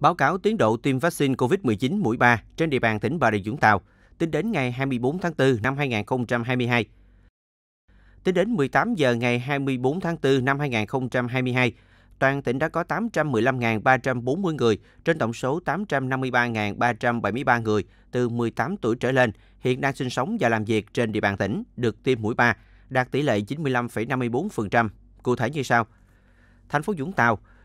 Báo cáo tiến độ tiêm vaccine COVID-19 mũi 3 trên địa bàn tỉnh Bà Rịa Vũng Tàu tính đến ngày 24 tháng 4 năm 2022. Tính đến 18 giờ ngày 24 tháng 4 năm 2022, toàn tỉnh đã có 815.340 người trên tổng số 853.373 người từ 18 tuổi trở lên hiện đang sinh sống và làm việc trên địa bàn tỉnh được tiêm mũi 3, đạt tỷ lệ 95,54%. Cụ thể như sau: Thành phố Vũng Tàu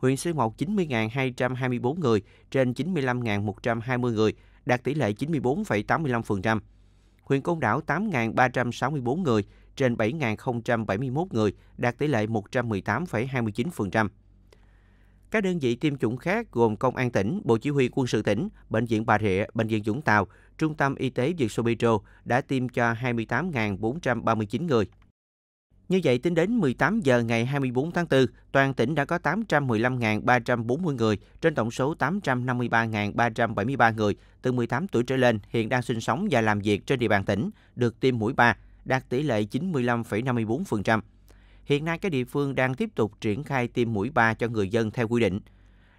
huyện Sơn Mộc 90.224 người trên 95.120 người, đạt tỷ lệ 94,85%. Huyện Côn Đảo 8.364 người trên 7.071 người, đạt tỷ lệ 118,29%. Các đơn vị tiêm chủng khác gồm Công an tỉnh, Bộ Chỉ huy Quân sự tỉnh, Bệnh viện Bà Rịa, Bệnh viện Dũng Tàu, Trung tâm Y tế Việt Sô Petro đã tiêm cho 28.439 người. Như vậy, tính đến 18 giờ ngày 24 tháng 4, toàn tỉnh đã có 815.340 người trên tổng số 853.373 người từ 18 tuổi trở lên hiện đang sinh sống và làm việc trên địa bàn tỉnh được tiêm mũi 3, đạt tỷ lệ 95,54%. Hiện nay, các địa phương đang tiếp tục triển khai tiêm mũi 3 cho người dân theo quy định.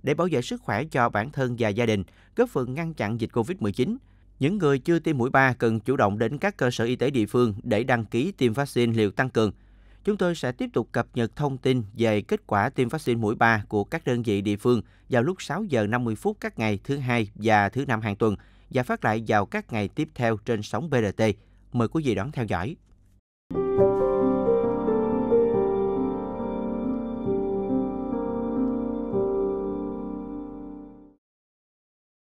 Để bảo vệ sức khỏe cho bản thân và gia đình, góp phần ngăn chặn dịch COVID-19, những người chưa tiêm mũi 3 cần chủ động đến các cơ sở y tế địa phương để đăng ký tiêm vaccine liều tăng cường – chúng tôi sẽ tiếp tục cập nhật thông tin về kết quả tiêm vaccine mũi 3 của các đơn vị địa phương vào lúc 6 giờ 50 phút các ngày thứ hai và thứ năm hàng tuần và phát lại vào các ngày tiếp theo trên sóng BRT. Mời quý vị đón theo dõi.